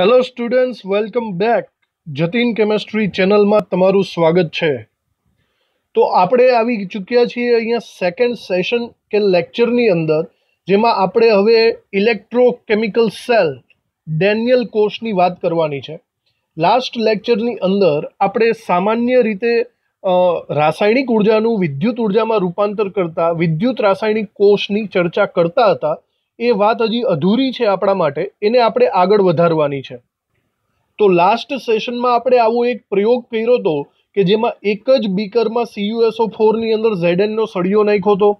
hello students welcome back Jatin chemistry ચેનલમાં તમારું સ્વાગત છે તો આપણે આવી ચૂક્યા છીએ અહીંયા સેકન્ડ સેશન કે લેક્ચરની અંદર જેમાં આપણે હવે ઇલેક્ટ્રોકેમિકલ સેલ ડેનિયલ કોષની વાત કરવાની છે લાસ્ટ લેક્ચરની અંદર આપણે સામાન્ય રીતે રાસાયણિક ઉર્જાનું વિદ્યુત ઉર્જામાં રૂપાંતર કરતા વિદ્યુત રાસાયણિક કોષની ચર્ચા કરતા હતા એ વાત હજી અધૂરી છે આપણા માટે એને આપણે આગળ વધારવાની છે તો લાસ્ટ સેશનમાં આપણે આવો એક પ્રયોગ કર્યો હતો કે જેમાં એક જ બીકરમાં સીયુએસઓ ફોરની અંદર ઝેડએનનો સળિયો નાખ્યો હતો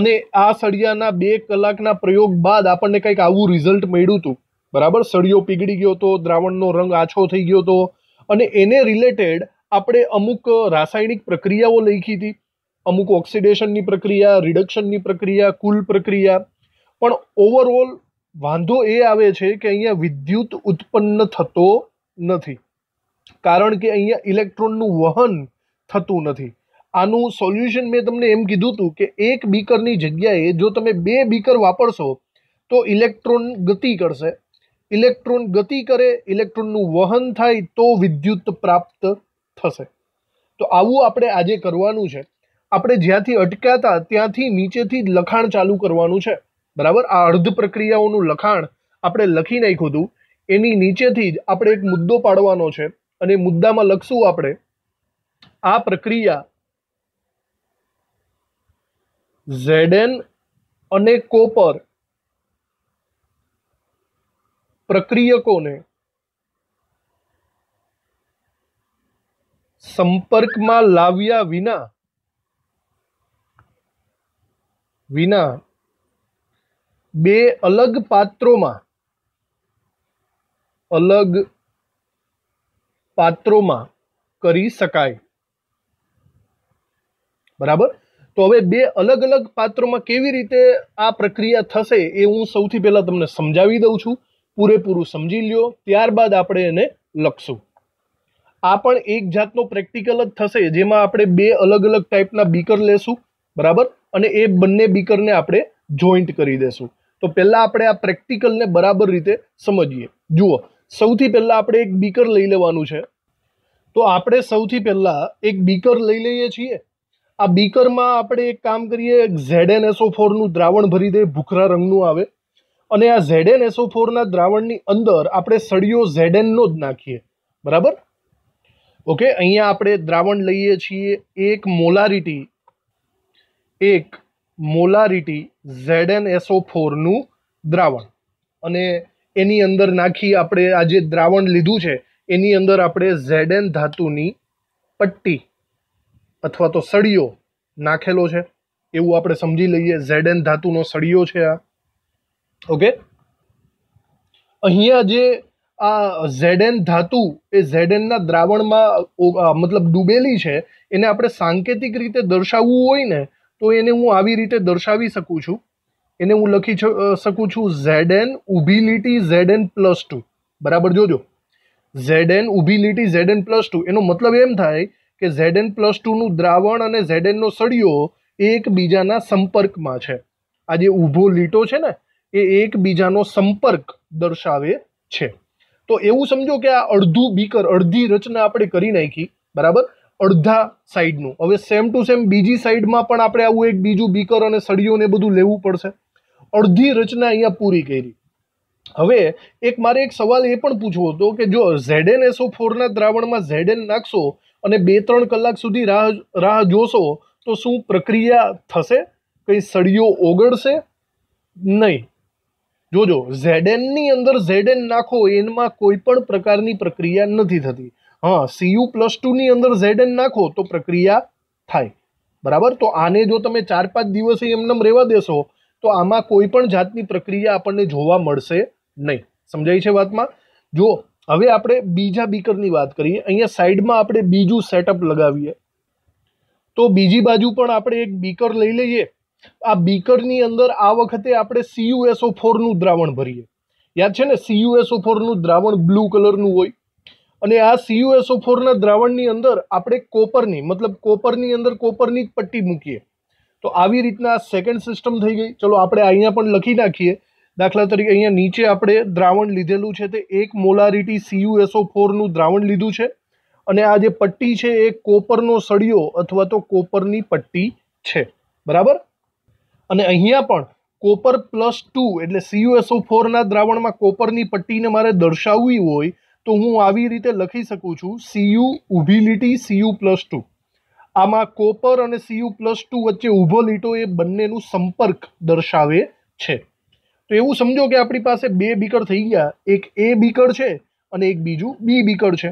અને આ સળિયાના બે કલાકના પ્રયોગ બાદ આપણને કંઈક આવું રિઝલ્ટ મળ્યું હતું બરાબર સળિયો પીગળી ગયો હતો દ્રાવણનો રંગ આછો થઈ ગયો હતો અને એને રિલેટેડ આપણે અમુક રાસાયણિક પ્રક્રિયાઓ લખી હતી અમુક ઓક્સિડેશનની પ્રક્રિયા રિડક્શનની પ્રક્રિયા કુલ પ્રક્રિયા પણ ઓવરઓલ વાંધો એ આવે છે કે અહીંયા વિદ્યુત ઉત્પન્ન થતો નથી કારણ કે અહીંયા ઇલેક્ટ્રોનનું વહન થતું નથી આનું સોલ્યુશન મેં તમને એમ કીધું હતું કે એક બીકરની જગ્યાએ જો તમે બે બીકર વાપરશો તો ઇલેક્ટ્રોન ગતિ કરશે ઇલેક્ટ્રોન ગતિ કરે ઇલેક્ટ્રોનનું વહન થાય તો વિદ્યુત પ્રાપ્ત થશે તો આવું આપણે આજે કરવાનું છે આપણે જ્યાંથી અટક્યા હતા ત્યાંથી નીચેથી લખાણ ચાલુ કરવાનું છે બરાબર આ અર્ધ પ્રક્રિયાઓનું લખાણ આપણે લખી નાખ્યું હતું એની નીચેથી જ આપણે એક મુદ્દો પાડવાનો છે અને મુદ્દામાં લખશું આપણે આ પ્રક્રિયા ઝેડેન અને કોપર પ્રક્રિયકોને સંપર્કમાં લાવ્યા વિના વિના બે અલગ પાત્રોમાં અલગ પાત્રોમાં કરી શકાય બરાબર તો હવે બે અલગ અલગ પાત્રોમાં કેવી રીતે આ પ્રક્રિયા થશે એ હું સૌથી પહેલાં તમને સમજાવી દઉં છું પૂરેપૂરું સમજી લ્યો ત્યારબાદ આપણે એને લખશું આ પણ એક જાતનો પ્રેક્ટિકલ જ થશે જેમાં આપણે બે અલગ અલગ ટાઈપના બીકર લેશું બરાબર અને એ બંને બીકરને આપણે જોઈન્ટ કરી દેશું તો પહેલાં આપણે આ પ્રેક્ટિકલને બરાબર રીતે સમજીએ જુઓ સૌથી પહેલાં આપણે એક બીકર લઈ લેવાનું છે તો આપણે સૌથી પહેલાં એક બીકર લઈ લઈએ છીએ આ બીકરમાં આપણે એક કામ કરીએ ઝેડ ઝેડએનએસઓ ફોરનું દ્રાવણ ભરી દે ભૂખરા રંગનું આવે અને આ ઝેડ એન એસો ફોરના દ્રાવણની અંદર આપણે સળિયો ઝેડ એનનો જ નાખીએ બરાબર ઓકે અહીંયા આપણે દ્રાવણ લઈએ છીએ એક મોલારિટી એક મોલારિટી ઝેડએનએસઓ ફોરનું દ્રાવણ અને એની અંદર નાખી આપણે આ જે દ્રાવણ લીધું છે એની અંદર આપણે ઝેડ એન ધાતુની પટ્ટી અથવા તો સળિયો નાખેલો છે એવું આપણે સમજી લઈએ ઝેડ એન ધાતુનો સળિયો છે આ ઓકે અહીંયા જે આ ઝેડ એન ધાતુ એ ઝેડ એનના દ્રાવણમાં મતલબ ડૂબેલી છે એને આપણે સાંકેતિક રીતે દર્શાવવું હોય ને તો એને હું આવી રીતે દર્શાવી શકું છું એને હું લખી શકું છું ઝેડ એન ઉભી લીટી ઝેડ એન પ્લસ ટુ બરાબર જોજો ઝેડ એન ઉભી લીટી ઝેડ એન પ્લસ ટુ એનો મતલબ એમ થાય કે ઝેડ એન પ્લસ ટુનું દ્રાવણ અને ઝેડ એનનો સળિયો એકબીજાના સંપર્કમાં છે આ જે ઊભો લીટો છે ને એ એકબીજાનો સંપર્ક દર્શાવે છે તો એવું સમજો કે આ અડધું બીકર અડધી રચના આપણે કરી નાખી બરાબર અડધા સાઈડનું હવે સેમ ટુ સેમ બીજી સાઈડમાં પણ આપણે આવું એક બીજું બીકર અને સળીઓને બધું લેવું પડશે અડધી રચના અહીંયા પૂરી કરી હવે એક મારે એક સવાલ એ પણ પૂછવો હતો કે જો ઝેડેન એસો ફોરના દ્રાવણમાં ઝેડેન નાખશો અને બે ત્રણ કલાક સુધી રાહ રાહ જોશો તો શું પ્રક્રિયા થશે કંઈ સળીઓ ઓગળશે નહીં જોજો ઝેડેનની અંદર ઝેડેન નાખો એનમાં કોઈ પણ પ્રકારની પ્રક્રિયા નથી થતી હા સીયુ પ્લસ ટુની અંદર ઝેડ એન નાખો તો પ્રક્રિયા થાય બરાબર તો આને જો તમે ચાર પાંચ દિવસ એમનેમ રહેવા દેશો તો આમાં કોઈ પણ જાતની પ્રક્રિયા આપણને જોવા મળશે નહીં સમજાય છે વાતમાં જો હવે આપણે બીજા બીકરની વાત કરીએ અહીંયા સાઈડમાં આપણે બીજું સેટઅપ લગાવીએ તો બીજી બાજુ પણ આપણે એક બીકર લઈ લઈએ આ બીકરની અંદર આ વખતે આપણે સીયુએસઓ ફોરનું દ્રાવણ ભરીએ યાદ છે ને સીયુએસઓ ફોરનું દ્રાવણ બ્લુ કલરનું હોય અને આ સીયુએસઓ ફોરના દ્રાવણની અંદર આપણે કોપરની મતલબ કોપરની અંદર કોપરની જ પટ્ટી મૂકીએ તો આવી રીતના આ સેકન્ડ સિસ્ટમ થઈ ગઈ ચલો આપણે અહીંયા પણ લખી નાખીએ દાખલા તરીકે અહીંયા નીચે આપણે દ્રાવણ લીધેલું છે તે એક મોલારિટી સીયુએસઓ ફોરનું દ્રાવણ લીધું છે અને આ જે પટ્ટી છે એ કોપરનો સળિયો અથવા તો કોપરની પટ્ટી છે બરાબર અને અહીંયા પણ કોપર પ્લસ ટુ એટલે સીયુએસઓ ફોરના દ્રાવણમાં કોપરની પટ્ટીને મારે દર્શાવવી હોય તો હું આવી રીતે લખી શકું છું સીયુ ઊભી લીટી સીયુ પ્લસ ટુ આમાં કોપર અને સીયુ પ્લસ ટુ વચ્ચે ઊભો લીટો એ બંનેનું સંપર્ક દર્શાવે છે તો એવું સમજો કે આપણી પાસે બે બીકર થઈ ગયા એક એ બીકર છે અને એક બીજું બી બીકર છે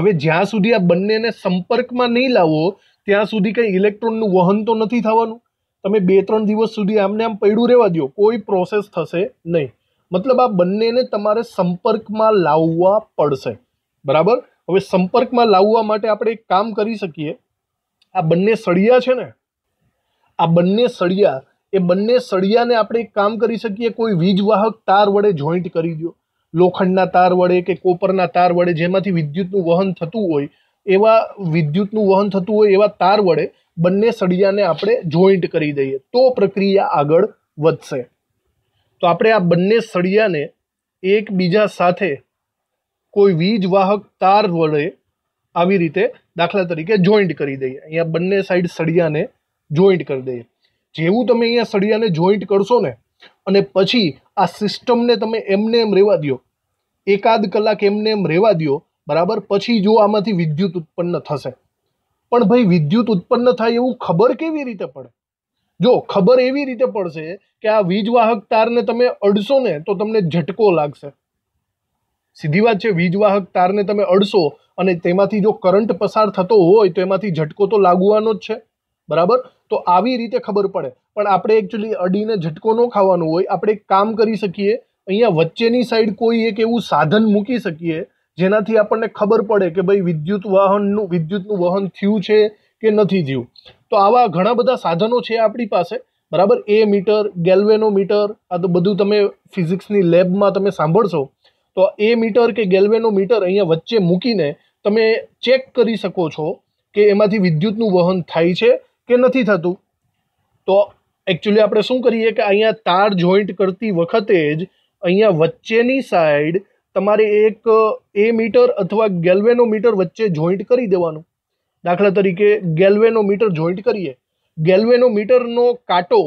હવે જ્યાં સુધી આ બંનેને સંપર્કમાં નહીં લાવો ત્યાં સુધી કંઈ ઇલેક્ટ્રોનનું વહન તો નથી થવાનું તમે બે ત્રણ દિવસ સુધી આમને આમ પડ્યું રહેવા દો કોઈ પ્રોસેસ થશે નહીં મતલબ આ બંનેને તમારે સંપર્કમાં લાવવા પડશે બરાબર હવે સંપર્કમાં લાવવા માટે આપણે એક કામ કરી શકીએ આ બંને સળિયા છે ને આ બંને સળિયા એ બંને સળિયાને આપણે એક કામ કરી શકીએ કોઈ વીજવાહક તાર વડે જોઈન્ટ કરી દો લોખંડના તાર વડે કે કોપરના તાર વડે જેમાંથી વિદ્યુતનું વહન થતું હોય એવા વિદ્યુતનું વહન થતું હોય એવા તાર વડે બંને સળિયાને આપણે જોઈન્ટ કરી દઈએ તો પ્રક્રિયા આગળ વધશે તો આપણે આ બંને સળિયાને એકબીજા સાથે કોઈ વીજવાહક તાર વડે આવી રીતે દાખલા તરીકે જોઈન્ટ કરી દઈએ અહીંયા બંને સાઈડ સળિયાને જોઈન્ટ કરી દઈએ જેવું તમે અહીંયા સળિયાને જોઈન્ટ કરશો ને અને પછી આ સિસ્ટમને તમે એમને એમ રહેવા દો એકાદ કલાક એમને એમ રહેવા દો બરાબર પછી જો આમાંથી વિદ્યુત ઉત્પન્ન થશે પણ ભાઈ વિદ્યુત ઉત્પન્ન થાય એવું ખબર કેવી રીતે પડે જો ખબર એવી રીતે પડશે કે આ વીજવાહક તારને તમે અડશો ને તો તમને ઝટકો લાગશે સીધી વાત છે વીજવાહક તારને તમે અડશો અને તેમાંથી જો કરંટ પસાર થતો હોય તો એમાંથી ઝટકો તો લાગવાનો જ છે બરાબર તો આવી રીતે ખબર પડે પણ આપણે એકચ્યુઅલી અડીને ઝટકો ન ખાવાનો હોય આપણે એક કામ કરી શકીએ અહીંયા વચ્ચેની સાઈડ કોઈ એક એવું સાધન મૂકી શકીએ જેનાથી આપણને ખબર પડે કે ભાઈ વિદ્યુત વાહનનું વિદ્યુતનું વહન થયું છે કે નથી થયું તો આવા ઘણા બધા સાધનો છે આપણી પાસે બરાબર એ મીટર મીટર આ તો બધું તમે ફિઝિક્સની લેબમાં તમે સાંભળશો તો એ મીટર કે મીટર અહીંયા વચ્ચે મૂકીને તમે ચેક કરી શકો છો કે એમાંથી વિદ્યુતનું વહન થાય છે કે નથી થતું તો એકચ્યુઅલી આપણે શું કરીએ કે અહીંયા તાર જોઈન્ટ કરતી વખતે જ અહીંયા વચ્ચેની સાઈડ તમારે એક એ મીટર અથવા મીટર વચ્ચે જોઈન્ટ કરી દેવાનું દાખલા તરીકે મીટર જોઈન્ટ કરીએ મીટરનો કાંટો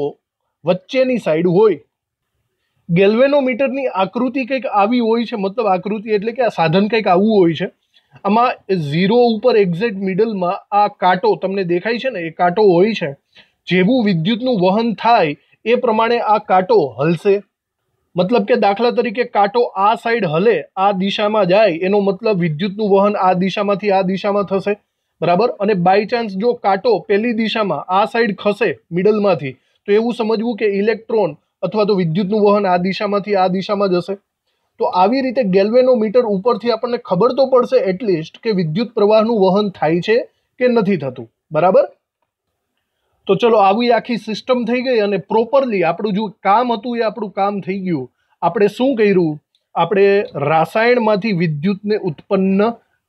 વચ્ચેની સાઈડ હોય મીટરની આકૃતિ કંઈક આવી હોય છે મતલબ આકૃતિ એટલે કે આ સાધન કંઈક આવું હોય છે આમાં ઝીરો ઉપર એક્ઝેક્ટ મિડલમાં આ કાંટો તમને દેખાય છે ને એ કાંટો હોય છે જેવું વિદ્યુતનું વહન થાય એ પ્રમાણે આ કાંટો હલશે મતલબ કે દાખલા તરીકે કાંટો આ સાઈડ હલે આ દિશામાં જાય એનો મતલબ વિદ્યુતનું વહન આ દિશામાંથી આ દિશામાં થશે બરાબર અને બાય ચાન્સ જો કાંટો પહેલી દિશામાં આ સાઈડ ખસે મિડલમાંથી તો એવું સમજવું કે ઇલેક્ટ્રોન અથવા તો વિદ્યુતનું વહન આ દિશામાંથી આ દિશામાં જશે તો આવી રીતે ગેલ્વેનો મીટર ઉપરથી આપણને ખબર તો પડશે એટલીસ્ટ કે વિદ્યુત પ્રવાહનું વહન થાય છે કે નથી થતું બરાબર તો ચલો આવી આખી સિસ્ટમ થઈ ગઈ અને પ્રોપરલી આપણું જો કામ હતું એ આપણું કામ થઈ ગયું આપણે શું કર્યું આપણે રાસાયણમાંથી વિદ્યુતને ઉત્પન્ન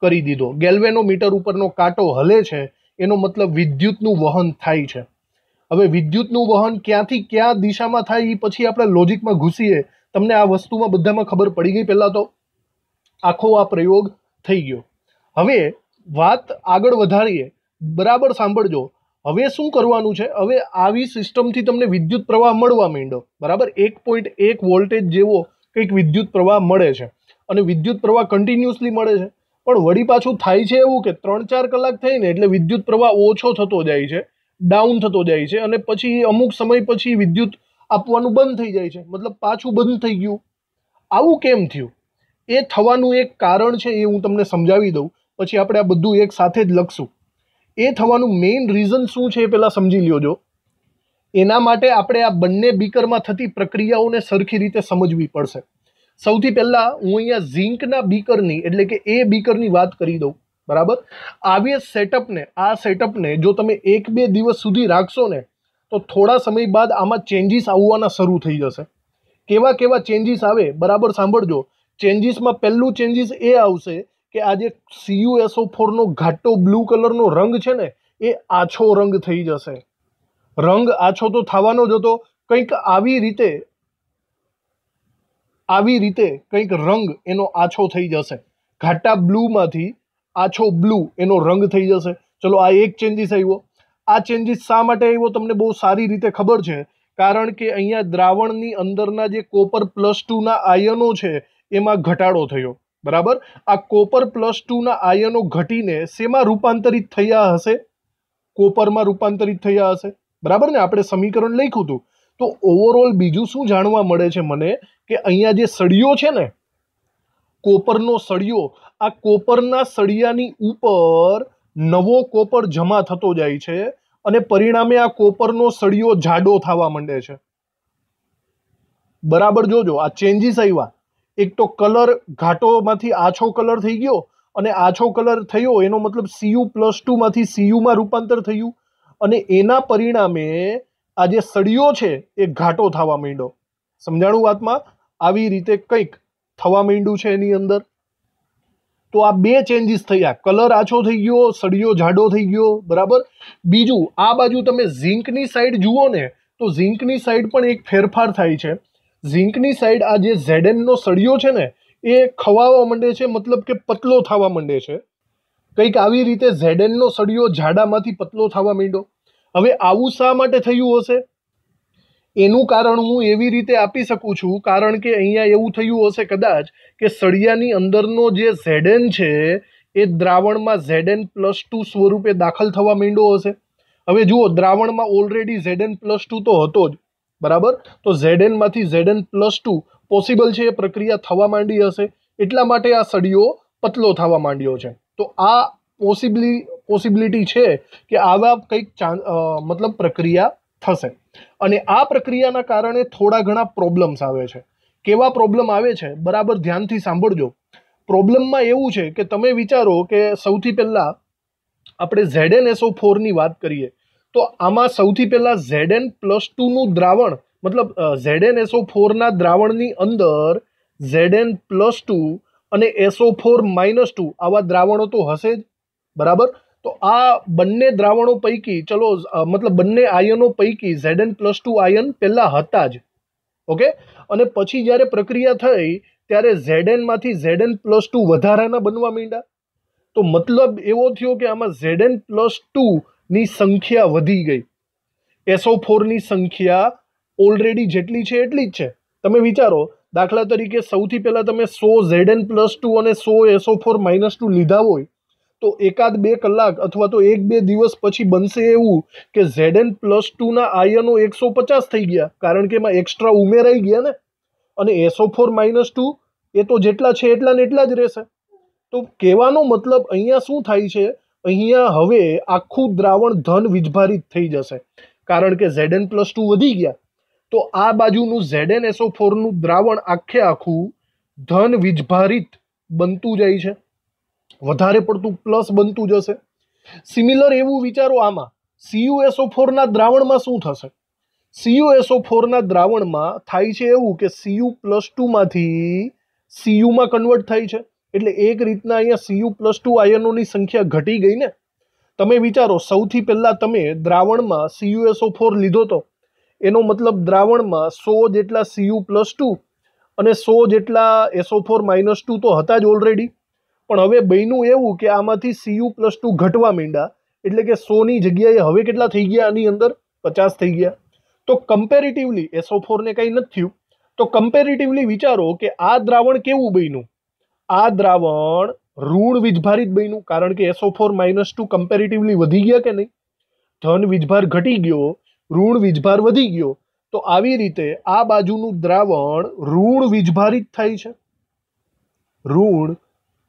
કરી દીધો ગેલ્વેનોમીટર ઉપરનો કાંટો હલે છે એનો મતલબ વિદ્યુતનું વહન થાય છે હવે વિદ્યુતનું વહન ક્યાંથી ક્યાં દિશામાં થાય એ પછી આપણે લોજિકમાં ઘૂસીએ તમને આ વસ્તુમાં બધામાં ખબર પડી ગઈ પહેલાં તો આખો આ પ્રયોગ થઈ ગયો હવે વાત આગળ વધારીએ બરાબર સાંભળજો હવે શું કરવાનું છે હવે આવી સિસ્ટમથી તમને વિદ્યુત પ્રવાહ મળવા માંડ્યો બરાબર એક પોઈન્ટ એક વોલ્ટેજ જેવો કંઈક વિદ્યુત પ્રવાહ મળે છે અને વિદ્યુત પ્રવાહ કન્ટિન્યુઅસલી મળે છે પણ વળી પાછું થાય છે એવું કે ત્રણ ચાર કલાક થઈને એટલે વિદ્યુત પ્રવાહ ઓછો થતો જાય છે ડાઉન થતો જાય છે અને પછી અમુક સમય પછી વિદ્યુત આપવાનું બંધ થઈ જાય છે મતલબ પાછું બંધ થઈ ગયું આવું કેમ થયું એ થવાનું એક કારણ છે એ હું તમને સમજાવી દઉં પછી આપણે આ બધું એક સાથે જ લખશું એ થવાનું મેઇન રીઝન શું છે એ પહેલાં સમજી લ્યો જો એના માટે આપણે આ બંને બીકરમાં થતી પ્રક્રિયાઓને સરખી રીતે સમજવી પડશે સૌથી પહેલાં હું અહીંયા ઝીંકના બીકરની એટલે કે એ બીકરની વાત કરી દઉં બરાબર આવી સેટઅપને આ સેટઅપને જો તમે એક બે દિવસ સુધી રાખશો ને તો થોડા સમય બાદ આમાં ચેન્જીસ આવવાના શરૂ થઈ જશે કેવા કેવા ચેન્જીસ આવે બરાબર સાંભળજો ચેન્જીસમાં પહેલું ચેન્જીસ એ આવશે કે આ જે સીયુએસઓ ફોરનો ઘાટો બ્લુ કલરનો રંગ છે ને એ આછો રંગ થઈ જશે રંગ આછો તો થવાનો જ હતો કંઈક આવી રીતે આવી રીતે કંઈક રંગ એનો આછો થઈ જશે ઘાટા બ્લુમાંથી આછો બ્લુ એનો રંગ થઈ જશે ચલો આ એક ચેન્જીસ આવ્યો આ ચેન્જીસ શા માટે આવ્યો તમને બહુ સારી રીતે ખબર છે કારણ કે અહીંયા દ્રાવણની અંદરના જે કોપર પ્લસ ટુના આયનો છે એમાં ઘટાડો થયો બરાબર આ કોપર પ્લસ ટુના આયનો ઘટીને શેમાં રૂપાંતરિત થયા હશે કોપરમાં રૂપાંતરિત થયા હશે બરાબર ને આપણે સમીકરણ લખ્યું હતું તો ઓવરઓલ બીજું શું જાણવા મળે છે મને કે અહીંયા જે સળિયો છે ને કોપરનો સળિયો આ કોપરના સળિયાની ઉપર નવો કોપર જમા થતો જાય છે અને પરિણામે આ કોપરનો સળિયો જાડો થવા માંડે છે બરાબર જોજો આ ચેન્જીસ આવ્યા એક તો કલર ઘાટોમાંથી આછો કલર થઈ ગયો અને આછો કલર થયો એનો મતલબ સીયુ પ્લસ ટુમાંથી સીયુમાં રૂપાંતર થયું અને એના પરિણામે આ જે સળિયો છે એ ઘાટો થવા માંડ્યો સમજાણું વાતમાં આવી રીતે કંઈક થવા માંડ્યું છે એની અંદર તો આ બે ચેન્જીસ થયા કલર આછો થઈ ગયો સળિયો જાડો થઈ ગયો બરાબર બીજું આ બાજુ તમે ઝીંકની સાઈડ જુઓ ને તો ઝીંકની સાઈડ પણ એક ફેરફાર થાય છે ઝીંકની સાઈડ આ જે ઝેડએનનો સળિયો છે ને એ ખવાવા માંડે છે મતલબ કે પતલો થવા માંડે છે કંઈક આવી રીતે ઝેડએનનો સળિયો જાડામાંથી પતલો થવા માંડ્યો હવે આવું શા માટે થયું હશે એનું કારણ હું એવી રીતે આપી શકું છું કારણ કે અહીંયા એવું થયું હશે કદાચ કે સળિયાની અંદરનો જે ઝેડેન છે એ દ્રાવણમાં ઝેડેન પ્લસ ટુ સ્વરૂપે દાખલ થવા માંડ્યો હશે હવે જુઓ દ્રાવણમાં ઓલરેડી ઝેડેન પ્લસ ટુ તો હતો જ બરાબર તો ઝેડેનમાંથી ઝેડેન પ્લસ ટુ પોસિબલ છે એ પ્રક્રિયા થવા માંડી હશે એટલા માટે આ સળિયો પતલો થવા માંડ્યો છે તો આ પોસિબલી પોસિબિલિટી છે કે આવા કંઈક મતલબ પ્રક્રિયા થશે અને આ પ્રક્રિયાના કારણે થોડા ઘણા પ્રોબ્લેમ્સ આવે છે કેવા પ્રોબ્લેમ આવે છે બરાબર ધ્યાનથી સાંભળજો પ્રોબ્લેમમાં એવું છે કે તમે વિચારો કે સૌથી પહેલાં આપણે ઝેડએન એસઓ ફોરની વાત કરીએ તો આમાં સૌથી પહેલાં ઝેડએન પ્લસ ટુનું દ્રાવણ મતલબ ઝેડએન એસઓ ફોરના દ્રાવણની અંદર ઝેડએન પ્લસ ટુ અને એસઓ ફોર માઇનસ ટુ આવા દ્રાવણો તો હશે જ બરાબર તો આ બંને દ્રાવણો પૈકી ચલો મતલબ બંને આયનો પૈકી ઝેડ એન પ્લસ ટુ આયન પહેલાં હતા જ ઓકે અને પછી જ્યારે પ્રક્રિયા થઈ ત્યારે ઝેડ એનમાંથી ઝેડ એન પ્લસ ટુ વધારાના બનવા માંડ્યા તો મતલબ એવો થયો કે આમાં ઝેડ એન પ્લસ ટુની સંખ્યા વધી ગઈ એસો ફોરની સંખ્યા ઓલરેડી જેટલી છે એટલી જ છે તમે વિચારો દાખલા તરીકે સૌથી પહેલાં તમે સો ઝેડ એન પ્લસ ટુ અને સો એસો ફોર માઇનસ ટુ લીધા હોય તો એકાદ બે કલાક અથવા તો એક બે દિવસ પછી બનશે એવું કે ઝેડ એન પ્લસ ટુના આયનો એકસો પચાસ થઈ ગયા કારણ કે એમાં એક્સ્ટ્રા ઉમેરાઈ ગયા ને અને એસો ફોર માઇનસ ટુ એ તો જેટલા છે એટલા ને એટલા જ રહેશે તો કહેવાનો મતલબ અહીંયા શું થાય છે અહીંયા હવે આખું દ્રાવણ ધન વિજભારિત થઈ જશે કારણ કે ઝેડ એન પ્લસ ટુ વધી ગયા તો આ બાજુનું ઝેડ એન એસો ફોરનું દ્રાવણ આખે આખું ધન વિજભારિત બનતું જાય છે વધારે પડતું પ્લસ બનતું જશે સિમિલર એવું વિચારો આમાં સીયુએસઓ ફોરના દ્રાવણમાં શું થશે સીયુએસઓ ફોરના દ્રાવણમાં થાય છે એવું કે સીયુ પ્લસ ટુમાંથી સીયુમાં કન્વર્ટ થાય છે એટલે એક રીતના અહીંયા સીયુ પ્લસ ટુ આયનોની સંખ્યા ઘટી ગઈ ને તમે વિચારો સૌથી પહેલાં તમે દ્રાવણમાં સીયુએસઓ ફોર લીધો તો એનો મતલબ દ્રાવણમાં સો જેટલા સીયુ પ્લસ ટુ અને સો જેટલા એસો ફોર માઇનસ ટુ તો હતા જ ઓલરેડી પણ હવે બન્યું એવું કે આમાંથી સીયુ પ્લસ ટુ ઘટવા માંડ્યા એટલે કે સોની જગ્યાએ હવે કેટલા થઈ ગયા આની અંદર પચાસ થઈ ગયા તો કમ્પેરેટિવલી એસો ફોરને કંઈ નથી થયું તો કમ્પેરેટિવલી વિચારો કે આ દ્રાવણ કેવું બન્યું આ દ્રાવણ ઋણ વિજભારિત બન્યું કારણ કે SO four minus two comparatively વધી ગયા કે નહીં ધન વીજભાર ઘટી ગયો ઋણ વીજભાર વધી ગયો તો આવી રીતે આ બાજુનું દ્રાવણ ઋણ વીજભારિત થાય છે ઋણ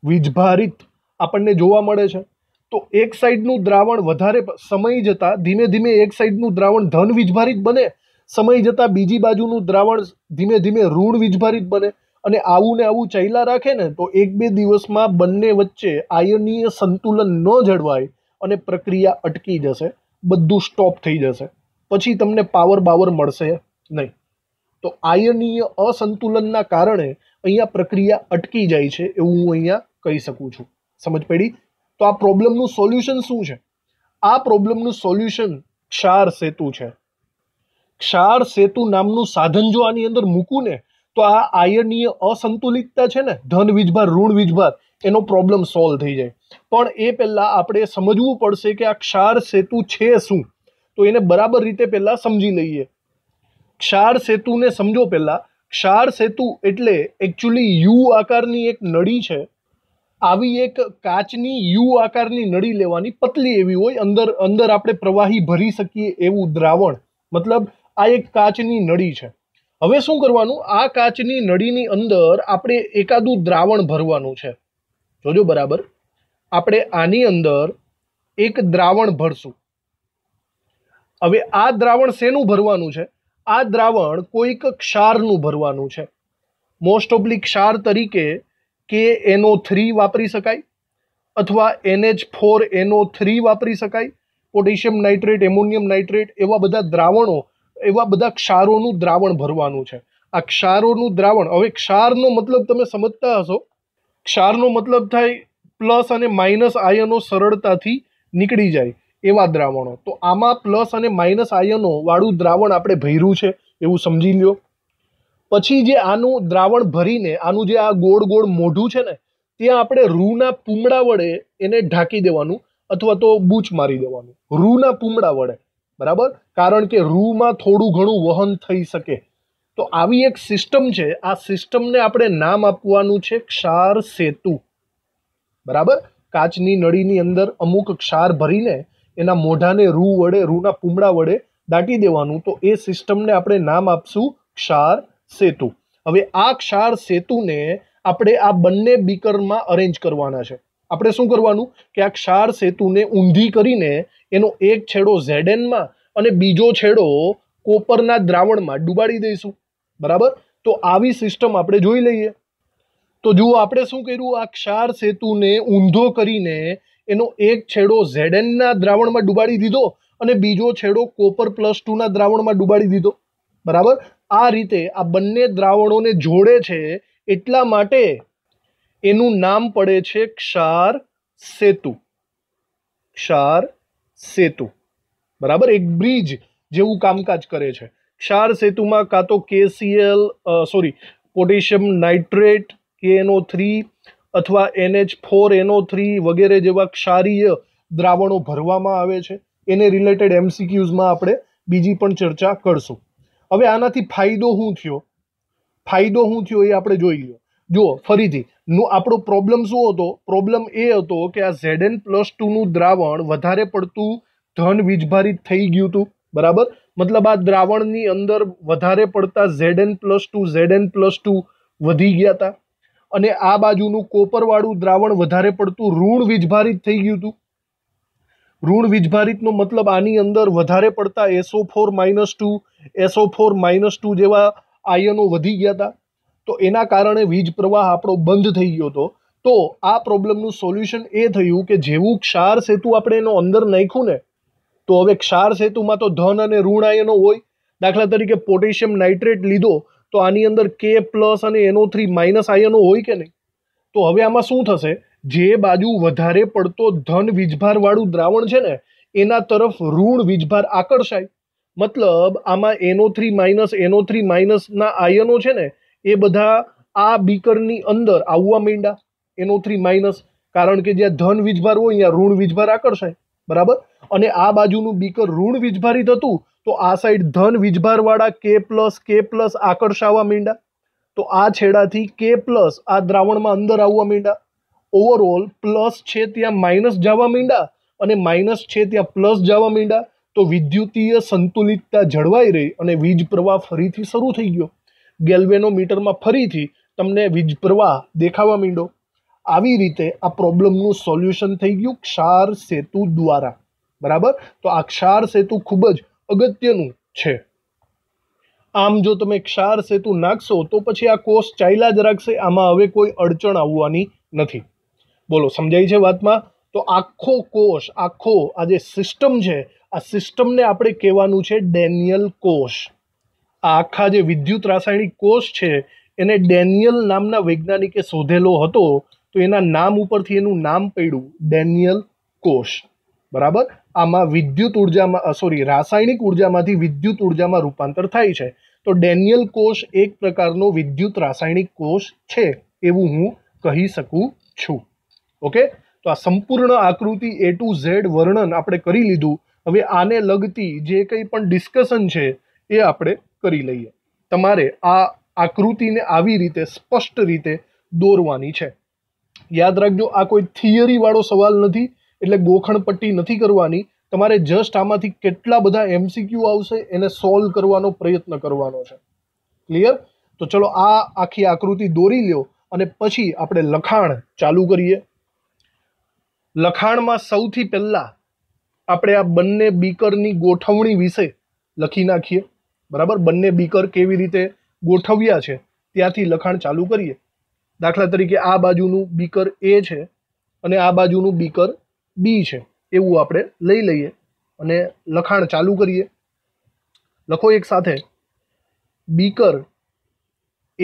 વીજભારિત આપણને જોવા મળે છે તો એક સાઈડનું દ્રાવણ વધારે સમય જતાં ધીમે ધીમે એક સાઈડનું દ્રાવણ ધન વીજભારિત બને સમય જતાં બીજી બાજુનું દ્રાવણ ધીમે ધીમે ઋણ વીજભારિત બને અને આવું ને આવું ચાલ્યા રાખે ને તો એક બે દિવસમાં બંને વચ્ચે આયનીય સંતુલન ન જળવાય અને પ્રક્રિયા અટકી જશે બધું સ્ટોપ થઈ જશે પછી તમને પાવર બાવર મળશે નહીં તો આયનીય અસંતુલનના કારણે અહીંયા પ્રક્રિયા અટકી જાય છે એવું હું અહીંયા કહી શકું છું સમજ પડી તો આ પ્રોબ્લેમનું સોલ્યુશન શું છે આ પ્રોબ્લેમનું સોલ્યુશન ક્ષાર સેતુ છે ક્ષાર સેતુ નામનું સાધન જો આની અંદર મૂકું ને તો આ આયનીય અસંતુલિતતા છે ને ધન વીજભાર ઋણ વીજભાર એનો પ્રોબ્લેમ સોલ્વ થઈ જાય પણ એ પહેલાં આપણે સમજવું પડશે કે આ ક્ષાર સેતુ છે શું તો એને બરાબર રીતે પહેલાં સમજી લઈએ ક્ષાર સેતુને સમજો પહેલાં ક્ષાર સેતુ એટલે એકચ્યુઅલી યુ આકારની એક નળી છે આવી એક કાચની યુ આકારની નળી લેવાની પતલી એવી હોય અંદર અંદર આપણે પ્રવાહી ભરી શકીએ એવું દ્રાવણ મતલબ આ એક કાચની નળી છે હવે શું કરવાનું આ કાચની નળીની અંદર આપણે એકાદું દ્રાવણ ભરવાનું છે જોજો બરાબર આપણે આની અંદર એક દ્રાવણ ભરશું હવે આ દ્રાવણ શેનું ભરવાનું છે આ દ્રાવણ કોઈક ક્ષારનું ભરવાનું છે મોસ્ટ ઓબ્લી ક્ષાર તરીકે કે એનો થ્રી વાપરી શકાય અથવા એનએચ ફોર એનો થ્રી વાપરી શકાય પોટેશિયમ નાઇટ્રેટ એમોનિયમ નાઇટ્રેટ એવા બધા દ્રાવણો એવા બધા ક્ષારોનું દ્રાવણ ભરવાનું છે આ ક્ષારોનું દ્રાવણ હવે ક્ષારનો મતલબ તમે સમજતા હશો ક્ષારનો મતલબ થાય પ્લસ અને માઇનસ આયનો સરળતાથી નીકળી જાય એવા દ્રાવણો તો આમાં પ્લસ અને માઇનસ આયનો વાળું દ્રાવણ આપણે ભર્યું છે એવું સમજી લ્યો પછી જે આનું દ્રાવણ ભરીને આનું જે આ ગોળ ગોળ મોઢું છે ને ત્યાં આપણે રૂના પૂમડા વડે એને ઢાંકી દેવાનું અથવા તો બૂચ મારી દેવાનું રૂના પૂમડા વડે બરાબર કારણ કે રૂમાં થોડું ઘણું વહન થઈ શકે તો આવી એક સિસ્ટમ છે આ સિસ્ટમને આપણે નામ આપવાનું છે ક્ષાર સેતુ બરાબર કાચની નળીની અંદર અમુક ક્ષાર ભરીને એના મોઢાને રૂ વડે રૂના પૂમડા વડે દાટી દેવાનું તો એ સિસ્ટમને આપણે નામ આપશું ક્ષાર સેતુ હવે આ ક્ષાર સેતુને આપણે આ બંને બીકરમાં અરેન્જ કરવાના છે આપણે શું કરવાનું કે આ ક્ષાર સેતુને ઊંધી કરીને એનો એક છેડો ઝેડેનમાં અને બીજો છેડો કોપરના દ્રાવણમાં ડુબાડી દઈશું બરાબર તો આવી સિસ્ટમ આપણે જોઈ લઈએ તો જુઓ આપણે શું કર્યું આ ક્ષાર સેતુને ઊંધો કરીને એનો એક છેડો ઝેડએનના દ્રાવણમાં ડુબાડી દીધો અને બીજો છેડો કોપર પ્લસ ટુના દ્રાવણમાં ડુબાડી દીધો બરાબર આ રીતે આ બંને દ્રાવણોને જોડે છે એટલા માટે એનું નામ પડે છે ક્ષાર સેતુ ક્ષાર સેતુ બરાબર એક બ્રિજ જેવું કામકાજ કરે છે ક્ષાર સેતુમાં કાં તો કેસીએલ સોરી પોટેશિયમ નાઇટ્રેટ કે એનો થ્રી અથવા એનએચ ફોર એનઓ થ્રી વગેરે જેવા ક્ષારીય દ્રાવણો ભરવામાં આવે છે એને રિલેટેડ એમસીક્યુઝમાં આપણે બીજી પણ ચર્ચા કરશું હવે આનાથી ફાયદો શું થયો ફાયદો શું થયો એ આપણે જોઈ લો જુઓ ફરીથી આપણો પ્રોબ્લેમ શું હતો પ્રોબ્લેમ એ હતો કે આ ઝેડએન પ્લસ ટુનું દ્રાવણ વધારે પડતું ધન વીજભારિત થઈ ગયું હતું બરાબર મતલબ આ દ્રાવણની અંદર વધારે પડતા Z N plus two Z N plus two વધી ગયા હતા અને આ બાજુનું કોપરવાળું દ્રાવણ વધારે પડતું ઋણ વીજભારિત થઈ ગયું હતું ઋણ વીજભારિતનો મતલબ આની અંદર વધારે પડતા S O four minus two S O four minus two જેવા આયનો વધી ગયા હતા તો એના કારણે વીજ પ્રવાહ આપણો બંધ થઈ ગયો હતો તો આ પ્રોબ્લેમનું સોલ્યુશન એ થયું કે જેવું ક્ષાર સેતુ આપણે એનો અંદર નાખ્યું ને તો હવે ક્ષાર સેતુમાં તો ધન અને ઋણ આયનો હોય દાખલા તરીકે પોટેશિયમ નાઇટ્રેટ લીધો તો આની અંદર કે પ્લસ અને એનો થ્રી માઇનસ આયનો હોય કે નહીં તો હવે આમાં શું થશે જે બાજુ વધારે પડતો ધન વીજભારવાળું દ્રાવણ છે ને એના તરફ ઋણ વીજભાર આકર્ષાય મતલબ આમાં N O three minus N O three માઇનસના આયનો છે ને એ બધા આ બીકરની અંદર આવવા માંડ્યા એનો થ્રી માઇનસ કારણ કે જ્યાં ધન વીજભાર હોય ત્યાં ઋણ વીજભાર આકર્ષાય બરાબર અને આ બાજુનું બીકર ઋણ વીજભારિત હતું તો આ સાઈડ ધન વીજભારવાળા કે પ્લસ કે પ્લસ આકર્ષાવા મીંડા તો આ છેડાથી કે પ્લસ આ દ્રાવણમાં અંદર આવવા માંડ્યા ઓવરઓલ પ્લસ છે ત્યાં માઇનસ જવા માંડ્યા અને માઇનસ છે ત્યાં પ્લસ જવા માંડ્યા તો વિદ્યુતીય સંતુલિતતા જળવાઈ રહી અને વીજ પ્રવાહ ફરીથી શરૂ થઈ ગયો ગેલ્વેનોમીટરમાં ફરીથી તમને વીજ પ્રવાહ દેખાવા માંડ્યો આવી રીતે આ પ્રોબ્લેમનું સોલ્યુશન થઈ ગયું ક્ષાર સેતુ દ્વારા બરાબર તો આ ક્ષાર સેતુ ખૂબ જ અગત્યનું છે આમ જો તમે ક્ષાર સેતુ નાખશો તો પછી આ કોષ ચાલ્યા જ રાખશે આમાં હવે કોઈ અડચણ આવવાની નથી બોલો સમજાય છે વાતમાં તો આખો કોષ આખો આ જે સિસ્ટમ છે આ સિસ્ટમને આપણે કહેવાનું છે ડેનિયલ કોષ આ આખા જે વિદ્યુત રાસાયણિક કોષ છે એને ડેનિયલ નામના વૈજ્ઞાનિકે શોધેલો હતો તો એના નામ ઉપરથી એનું નામ પડ્યું ડેનિયલ કોષ બરાબર આમાં વિદ્યુત ઉર્જામાં સોરી રાસાયણિક ઉર્જામાંથી વિદ્યુત ઉર્જામાં રૂપાંતર થાય છે તો ડેનિયલ કોષ એક પ્રકારનો વિદ્યુત રાસાયણિક કોષ છે એવું હું કહી શકું છું ઓકે તો આ સંપૂર્ણ આકૃતિ એ ટુ ઝેડ વર્ણન આપણે કરી લીધું હવે આને લગતી જે કંઈ પણ ડિસ્કશન છે એ આપણે કરી લઈએ તમારે આ આકૃતિને આવી રીતે સ્પષ્ટ રીતે દોરવાની છે યાદ રાખજો આ કોઈ થિયરીવાળો સવાલ નથી એટલે ગોખણપટ્ટી નથી કરવાની તમારે જસ્ટ આમાંથી કેટલા બધા એમસીક્યુ આવશે એને સોલ્વ કરવાનો પ્રયત્ન કરવાનો છે ક્લિયર તો ચલો આ આખી આકૃતિ દોરી લ્યો અને પછી આપણે લખાણ ચાલુ કરીએ લખાણમાં સૌથી પહેલાં આપણે આ બંને બીકરની ગોઠવણી વિશે લખી નાખીએ બરાબર બંને બીકર કેવી રીતે ગોઠવ્યા છે ત્યાંથી લખાણ ચાલુ કરીએ દાખલા તરીકે આ બાજુનું બીકર એ છે અને આ બાજુનું બીકર બી છે એવું આપણે લઈ લઈએ અને લખાણ ચાલુ કરીએ લખો એક સાથે બીકર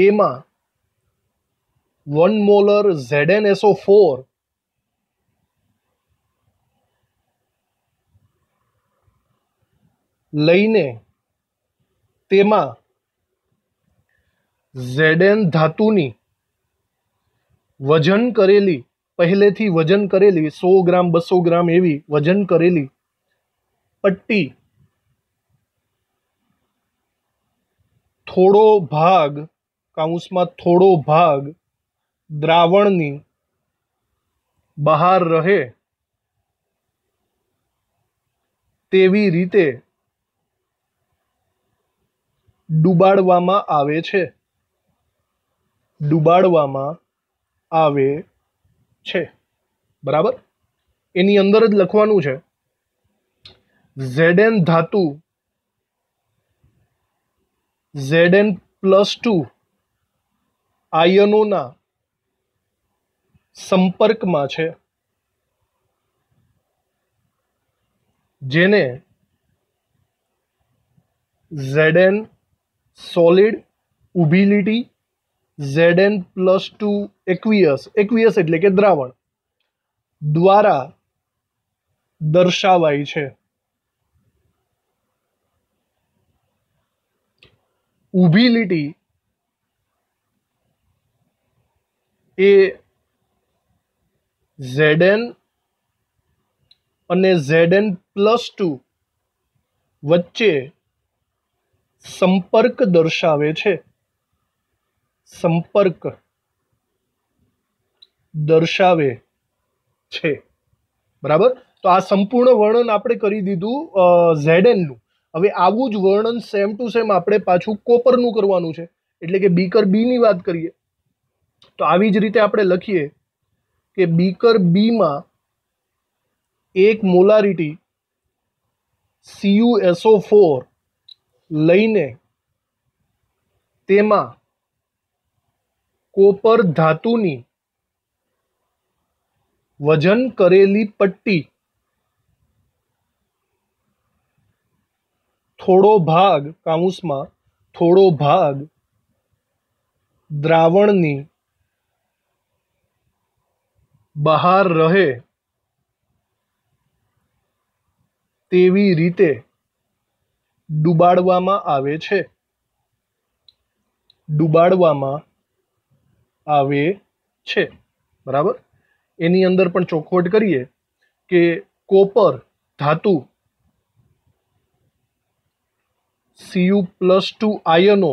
એમાં one molar Z N S O four લઈને તેમાં ઝેડએન ધાતુની વજન કરેલી પહેલેથી વજન કરેલી સો ગ્રામ બસો ગ્રામ એવી વજન કરેલી પટ્ટી થોડો ભાગ કાઉન્સમાં થોડો ભાગ દ્રાવણની બહાર રહે તેવી રીતે ડુબાડવામાં આવે છે ડુબાડવામાં આવે છે બરાબર એની અંદર જ લખવાનું છે ઝેડેન ધાતુ ઝેડએન પ્લસ ટુ આયનોના સંપર્કમાં છે જેને ઝેડેન સોલિડ ઉભી લીટી Z N plus two aqueous aqueous એટલે કે દ્રાવણ દ્વારા દર્શાવાય છે ઊભી લીટી એ એન અને ઝેડ એન પ્લસ ટુ વચ્ચે સંપર્ક દર્શાવે છે સંપર્ક દર્શાવે છે બરાબર તો આ સંપૂર્ણ વર્ણન આપણે કરી દીધું ઝેડેનનું હવે આવું જ વર્ણન સેમ ટુ સેમ આપણે પાછું કોપરનું કરવાનું છે એટલે કે બીકર બીની વાત કરીએ તો આવી જ રીતે આપણે લખીએ કે બીકર બીમાં એક મોલારિટી સીયુએસઓ ફોર લઈને તેમાં કોપર ધાતુની વજન કરેલી પટ્ટી થોડો ભાગ કાઉસમાં થોડો ભાગ દ્રાવણની બહાર રહે તેવી રીતે ડુબાડવામાં આવે છે ડુબાડવામાં આવે છે બરાબર એની અંદર પણ ચોખવટ કરીએ કે કોપર ધાતુ સીયુ પ્લસ ટુ આયનો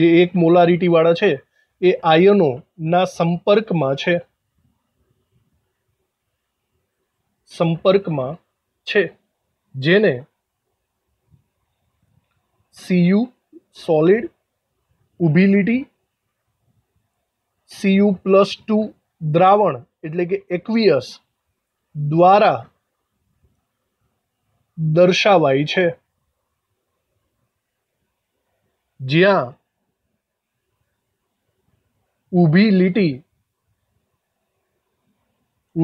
જે એક મોલારિટીવાળા છે એ આયનોના સંપર્કમાં છે સંપર્કમાં છે જેને સીયુ સોલિડ ઉભિલિટી સીયુ પ્લસ ટુ દ્રાવણ એટલે કે એક્વિયસ દ્વારા દર્શાવાય છે જ્યાં ઊભી લીટી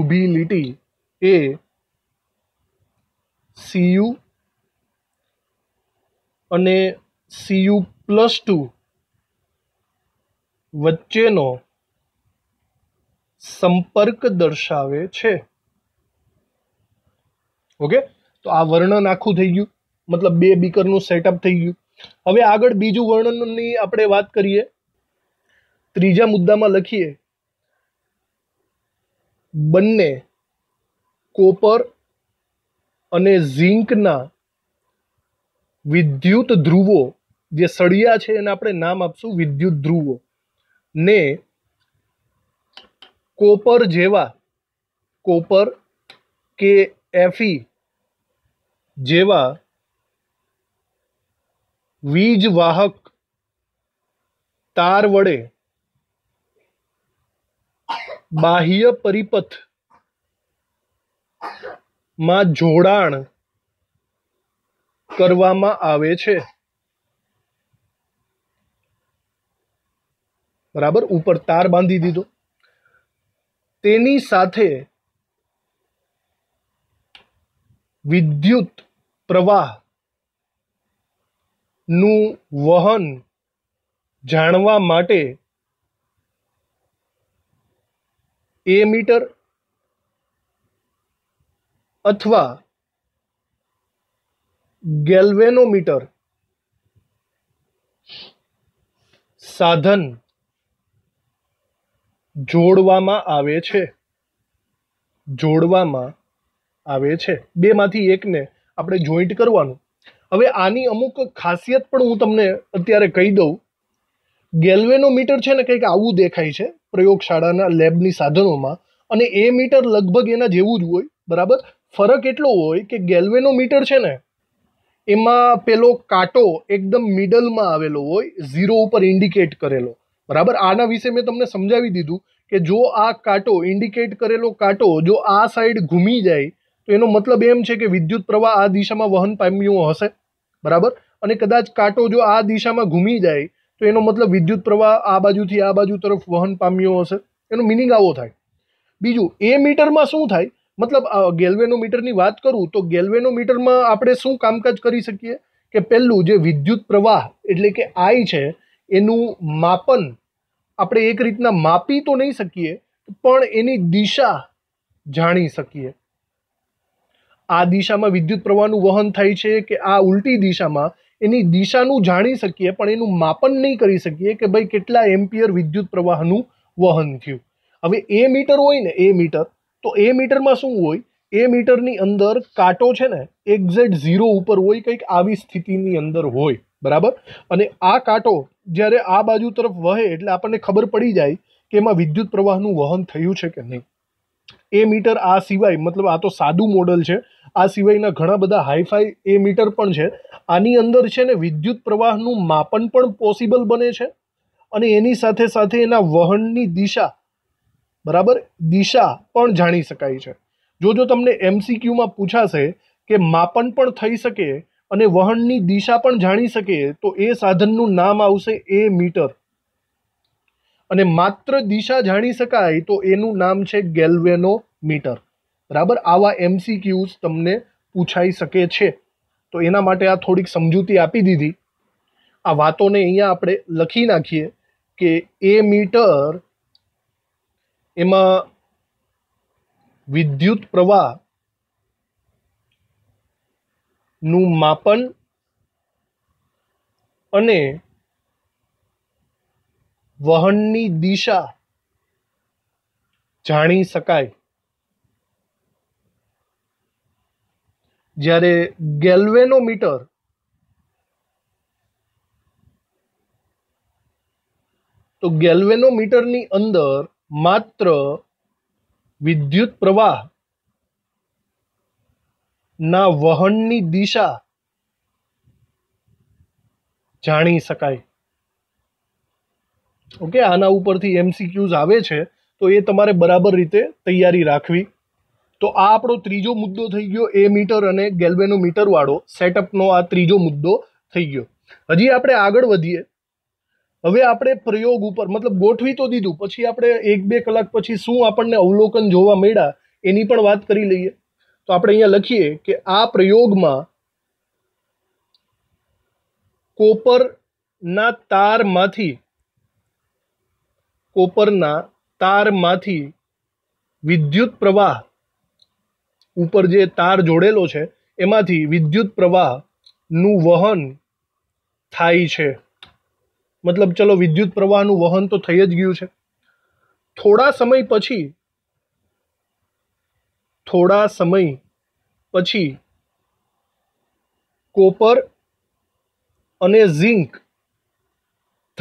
ઊભી લીટી એ સીયુ અને સીયુ પ્લસ ટુ વચ્ચેનો સંપર્ક દર્શાવે છે ઓકે તો આ વર્ણન આખું થઈ ગયું મતલબ બે બીકરનું સેટઅપ થઈ ગયું હવે આગળ બીજું વર્ણનની આપણે વાત કરીએ ત્રીજા મુદ્દામાં લખીએ બંને કોપર અને ઝીંકના વિદ્યુત ધ્રુવો જે સળિયા છે એને આપણે નામ આપશું વિદ્યુત ધ્રુવો ને કોપર જેવા કોપર કે એફી જેવા વીજવાહક તાર વડે બાહ્ય પરિપથ માં જોડાણ કરવામાં આવે છે બરાબર ઉપર તાર બાંધી દીધો તેની સાથે વિદ્યુત પ્રવાહનું વહન જાણવા માટે એ મીટર અથવા ગેલ્વેનોમીટર સાધન જોડવામાં આવે છે જોડવામાં આવે છે બેમાંથી એકને આપણે જોઈન્ટ કરવાનું હવે આની અમુક ખાસિયત પણ હું તમને અત્યારે કહી દઉં ગેલવેનો મીટર છે ને કંઈક આવું દેખાય છે પ્રયોગશાળાના લેબની સાધનોમાં અને એ મીટર લગભગ એના જેવું જ હોય બરાબર ફરક એટલો હોય કે ગેલવેનો મીટર છે ને એમાં પેલો કાંટો એકદમ મિડલમાં આવેલો હોય ઝીરો ઉપર ઇન્ડિકેટ કરેલો બરાબર આના વિશે મેં તમને સમજાવી દીધું કે જો આ કાંટો ઇન્ડિકેટ કરેલો કાંટો જો આ સાઈડ ઘૂમી જાય તો એનો મતલબ એમ છે કે વિદ્યુત પ્રવાહ આ દિશામાં વહન પામ્યો હશે બરાબર અને કદાચ કાંટો જો આ દિશામાં ઘૂમી જાય તો એનો મતલબ વિદ્યુત પ્રવાહ આ બાજુથી આ બાજુ તરફ વહન પામ્યો હશે એનો મિનિંગ આવો થાય બીજું એ મીટરમાં શું થાય મતલબ ગેલ્વેનોમીટરની વાત કરું તો ગેલ્વેનોમીટરમાં આપણે શું કામકાજ કરી શકીએ કે પહેલું જે વિદ્યુત પ્રવાહ એટલે કે આઈ છે એનું માપન આપણે એક રીતના માપી તો નહીં શકીએ પણ એની દિશા જાણી શકીએ આ દિશામાં વિદ્યુત પ્રવાહનું વહન થાય છે કે આ ઉલટી દિશામાં એની દિશાનું જાણી શકીએ પણ એનું માપન નહીં કરી શકીએ કે ભાઈ કેટલા એમ્પિયર વિદ્યુત પ્રવાહનું વહન થયું હવે એ મીટર હોય ને એ મીટર તો એ મીટરમાં શું હોય એ મીટરની અંદર કાંટો છે ને એક્ઝેક્ટ ઝીરો ઉપર હોય કંઈક આવી સ્થિતિની અંદર હોય બરાબર અને આ કાંટો જ્યારે આ બાજુ તરફ વહે એટલે આપણને ખબર પડી જાય કે એમાં વિદ્યુત પ્રવાહનું વહન થયું છે કે નહીં એ મીટર આ સિવાય મતલબ આ તો સાદું મોડલ છે આ સિવાયના ઘણા બધા હાઈફાઈ એ મીટર પણ છે આની અંદર છે ને વિદ્યુત પ્રવાહનું માપન પણ પોસિબલ બને છે અને એની સાથે સાથે એના વહનની દિશા બરાબર દિશા પણ જાણી શકાય છે જો જો તમને એમસીક્યુમાં પૂછાશે કે માપન પણ થઈ શકે અને વહનની દિશા પણ જાણી શકે તો એ સાધનનું નામ આવશે એ મીટર અને માત્ર દિશા જાણી શકાય તો એનું નામ છે મીટર બરાબર આવા એમસીક્યુઝ તમને પૂછાઈ શકે છે તો એના માટે આ થોડીક સમજૂતી આપી દીધી આ વાતોને અહીંયા આપણે લખી નાખીએ કે એ મીટર એમાં વિદ્યુત પ્રવાહ નું માપન અને વહનની દિશા જાણી શકાય જ્યારે ગેલ્વેનોમીટર તો ગેલ્વેનોમીટરની અંદર માત્ર વિદ્યુત પ્રવાહ ના વહનની દિશા જાણી શકાય ઓકે આના ઉપરથી એમસીક્યુઝ આવે છે તો એ તમારે બરાબર રીતે તૈયારી રાખવી તો આ આપણો ત્રીજો મુદ્દો થઈ ગયો એ મીટર અને મીટરવાળો સેટઅપનો આ ત્રીજો મુદ્દો થઈ ગયો હજી આપણે આગળ વધીએ હવે આપણે પ્રયોગ ઉપર મતલબ ગોઠવી તો દીધું પછી આપણે એક બે કલાક પછી શું આપણને અવલોકન જોવા મળ્યા એની પણ વાત કરી લઈએ તો આપણે અહીંયા લખીએ કે આ પ્રયોગમાં કોપરના તારમાંથી કોપરના તારમાંથી વિદ્યુત પ્રવાહ ઉપર જે તાર જોડેલો છે એમાંથી વિદ્યુત પ્રવાહનું વહન થાય છે મતલબ ચલો વિદ્યુત પ્રવાહનું વહન તો થઈ જ ગયું છે થોડા સમય પછી થોડા સમય પછી કોપર અને ઝીંક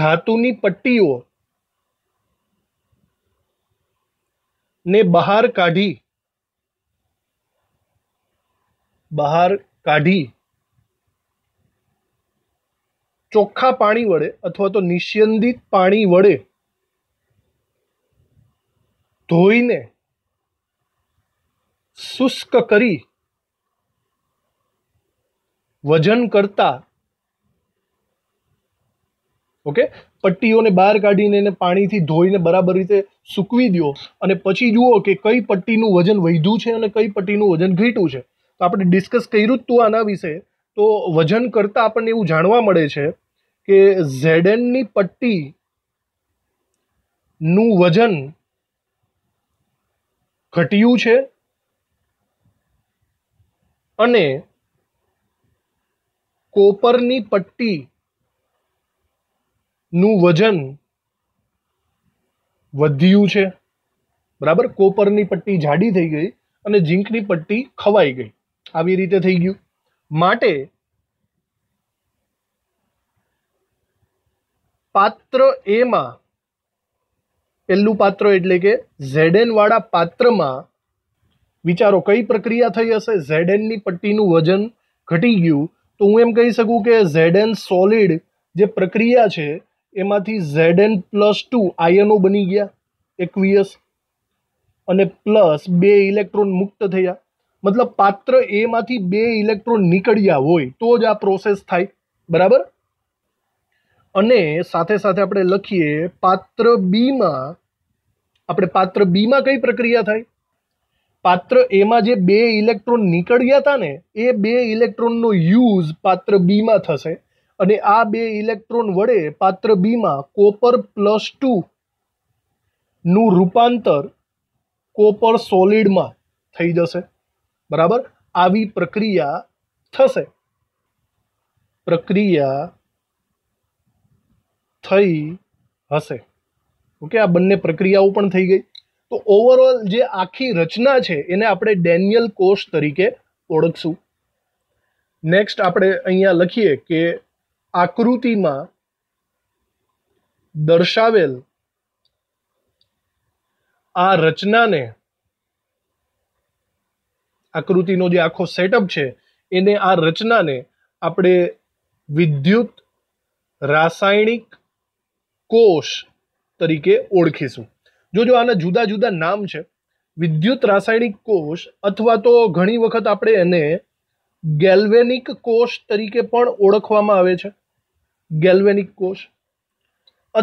ધાતુની પટ્ટીઓ ને બહાર કાઢી બહાર કાઢી ચોખ્ખા પાણી વડે અથવા તો નિસ્યંદિત પાણી વડે ધોઈને શુષ્ક કરી વજન કરતા ઓકે પટ્ટીઓને બહાર કાઢીને એને પાણીથી ધોઈને બરાબર રીતે સૂકવી દો અને પછી જુઓ કે કઈ પટ્ટીનું વજન વધ્યું છે અને કઈ પટ્ટીનું વજન ઘટ્યું છે તો આપણે ડિસ્કસ કર્યું જ તું આના વિશે તો વજન કરતાં આપણને એવું જાણવા મળે છે કે ઝેડેનની પટ્ટીનું વજન ઘટ્યું છે અને કોપરની પટ્ટીનું વજન વધ્યું છે બરાબર કોપરની પટ્ટી જાડી થઈ ગઈ અને ઝીંકની પટ્ટી ખવાઈ ગઈ આવી રીતે થઈ ગયું માટે પાત્ર એમાં પહેલું પાત્ર એટલે કે ઝેડેન વાળા પાત્રમાં વિચારો કઈ પ્રક્રિયા થઈ હશે ઝેડએનની પટ્ટીનું વજન ઘટી ગયું તો હું એમ કહી શકું કે ઝેડએન સોલિડ જે પ્રક્રિયા છે એમાંથી ઝેડએન પ્લસ ટુ આયનો બની ગયા એકવીસ અને પ્લસ બે ઇલેક્ટ્રોન મુક્ત થયા મતલબ પાત્ર એમાંથી બે ઇલેક્ટ્રોન નીકળ્યા હોય તો જ આ પ્રોસેસ થાય બરાબર અને સાથે સાથે આપણે લખીએ પાત્ર બીમાં આપણે પાત્ર બીમાં કઈ પ્રક્રિયા થાય પાત્ર એમાં જે બે ઇલેક્ટ્રોન નીકળી ગયા હતા ને એ બે ઇલેક્ટ્રોનનો યુઝ પાત્ર બીમાં થશે અને આ બે ઇલેક્ટ્રોન વડે પાત્ર બીમાં કોપર પ્લસ ટુ નું રૂપાંતર કોપર સોલિડમાં થઈ જશે બરાબર આવી પ્રક્રિયા થશે પ્રક્રિયા થઈ હશે ઓકે આ બંને પ્રક્રિયાઓ પણ થઈ ગઈ તો ઓવરઓલ જે આખી રચના છે એને આપણે ડેનિયલ કોષ તરીકે ઓળખશું નેક્સ્ટ આપણે અહીંયા લખીએ કે આકૃતિમાં દર્શાવેલ આ રચનાને આકૃતિનો જે આખો સેટઅપ છે એને આ રચનાને આપણે વિદ્યુત રાસાયણિક કોષ તરીકે ઓળખીશું જો જો આના જુદા જુદા નામ છે વિદ્યુત રાસાયણિક કોષ અથવા તો ઘણી વખત આપણે એને ગેલ્વેનિક કોષ તરીકે પણ ઓળખવામાં આવે છે ગેલ્વેનિક કોષ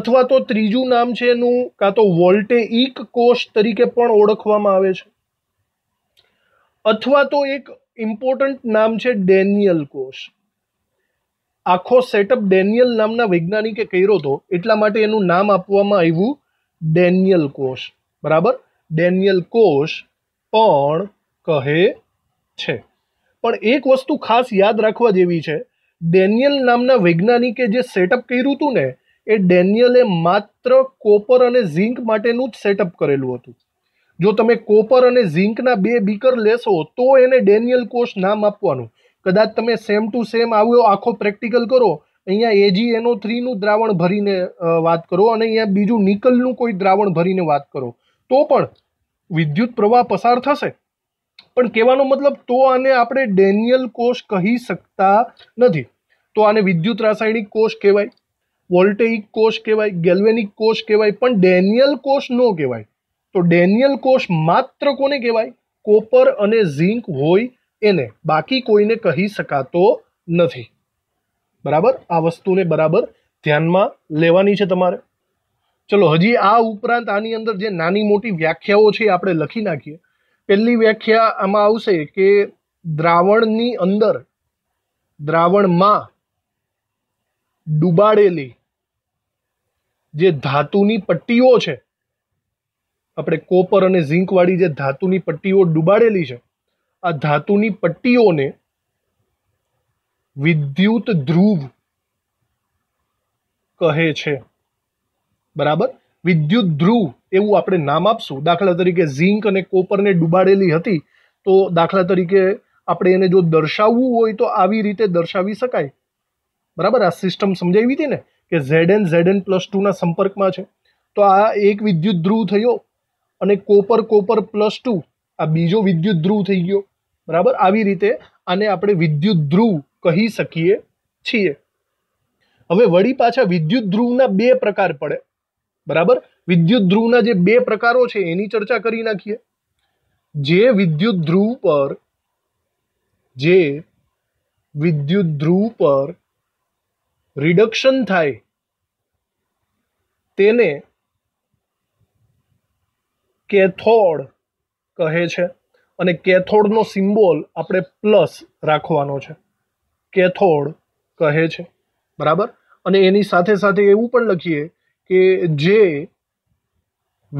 અથવા તો ત્રીજું નામ છે એનું કાં તો વોલ્ટેઇક કોષ તરીકે પણ ઓળખવામાં આવે છે અથવા તો એક ઇમ્પોર્ટન્ટ નામ છે ડેનિયલ કોષ આખો સેટઅપ ડેનિયલ નામના વૈજ્ઞાનિકે કર્યો હતો એટલા માટે એનું નામ આપવામાં આવ્યું ડેનિયલ કોષ બરાબર ડેનિયલ કોષ પણ કહે છે પણ એક વસ્તુ ખાસ યાદ રાખવા જેવી છે ડેનિયલ નામના વૈજ્ઞાનિકે જે સેટઅપ કર્યું હતું ને એ ડેનિયલે માત્ર કોપર અને ઝીંક માટેનું જ સેટઅપ કરેલું હતું જો તમે કોપર અને ઝીંકના બે બીકર લેશો તો એને ડેનિયલ કોષ નામ આપવાનું કદાચ તમે સેમ ટુ સેમ આવ્યો આખો પ્રેક્ટિકલ કરો અહીંયા એજી એનો થ્રીનું દ્રાવણ ભરીને વાત કરો અને અહીંયા બીજું નિકલનું કોઈ દ્રાવણ ભરીને વાત કરો તો પણ વિદ્યુત પ્રવાહ પસાર થશે પણ કહેવાનો મતલબ તો આને આપણે ડેનિયલ કોષ કહી શકતા નથી તો આને વિદ્યુત રાસાયણિક કોષ કહેવાય વોલ્ટેઇક કોષ કહેવાય ગેલ્વેનિક કોષ કહેવાય પણ ડેનિયલ કોષ ન કહેવાય તો ડેનિયલ કોષ માત્ર કોને કહેવાય કોપર અને ઝીંક હોય એને બાકી કોઈને કહી શકાતો નથી બરાબર આ વસ્તુને બરાબર ધ્યાનમાં લેવાની છે તમારે ચલો હજી આ ઉપરાંત આની અંદર જે નાની મોટી વ્યાખ્યાઓ છે આપણે લખી નાખીએ પહેલી વ્યાખ્યા આમાં આવશે કે દ્રાવણની અંદર દ્રાવણમાં ડૂબાડેલી જે ધાતુની પટ્ટીઓ છે આપણે કોપર અને ઝીંકવાળી જે ધાતુની પટ્ટીઓ ડૂબાડેલી છે આ ધાતુની પટ્ટીઓને વિદ્યુત ધ્રુવ કહે છે બરાબર વિદ્યુત ધ્રુવ એવું આપણે નામ આપશું દાખલા તરીકે ઝિંક અને કોપરને ડુબાડેલી હતી તો દાખલા તરીકે આપણે એને જો દર્શાવવું હોય તો આવી રીતે દર્શાવી શકાય બરાબર આ સિસ્ટમ સમજાવી હતી ને કે Z N Z N plus ટુના સંપર્કમાં છે તો આ એક વિદ્યુત ધ્રુવ થયો અને કોપર કોપર પ્લસ ટુ આ બીજો વિદ્યુત ધ્રુવ થઈ ગયો બરાબર આવી રીતે આને આપણે વિદ્યુત ધ્રુવ કહી શકીએ છીએ હવે વળી પાછા વિદ્યુત ધ્રુવના બે પ્રકાર પડે બરાબર વિદ્યુત ધ્રુવના જે બે પ્રકારો છે એની ચર્ચા કરી નાખીએ જે વિદ્યુત ધ્રુવ પર જે વિદ્યુત ધ્રુવ પર રિડક્શન થાય તેને કેથોડ કહે છે અને કેથોડનો સિમ્બોલ આપણે પ્લસ રાખવાનો છે કેથોડ કહે છે બરાબર અને એની સાથે સાથે એવું પણ લખીએ કે જે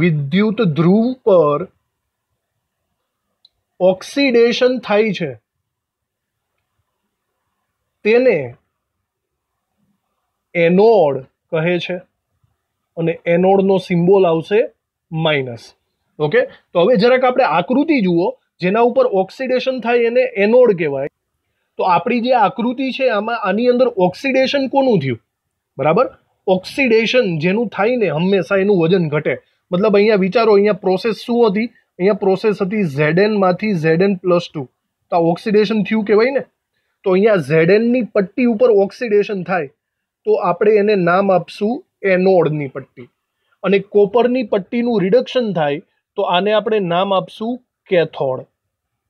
વિદ્યુત ધ્રુવ પર ઓક્સિડેશન થાય છે તેને એનોડ કહે છે અને એનોડનો સિમ્બોલ આવશે માઇનસ ઓકે તો હવે જરાક આપણે આકૃતિ જુઓ જેના ઉપર ઓક્સિડેશન થાય એને એનોડ કહેવાય તો આપણી જે આકૃતિ છે આમાં આની અંદર ઓક્સિડેશન કોનું થયું બરાબર ઓક્સિડેશન જેનું થાય ને હંમેશા એનું વજન ઘટે મતલબ અહીંયા વિચારો અહીંયા પ્રોસેસ શું હતી અહીંયા પ્રોસેસ હતી ઝેડએનમાંથી ઝેડએન પ્લસ ટુ તો આ ઓક્સિડેશન થયું કહેવાય ને તો અહીંયા ઝેડએનની પટ્ટી ઉપર ઓક્સિડેશન થાય તો આપણે એને નામ આપશું એનોડની પટ્ટી અને કોપરની પટ્ટીનું રિડક્શન થાય તો આને આપણે નામ આપશું કેથોડ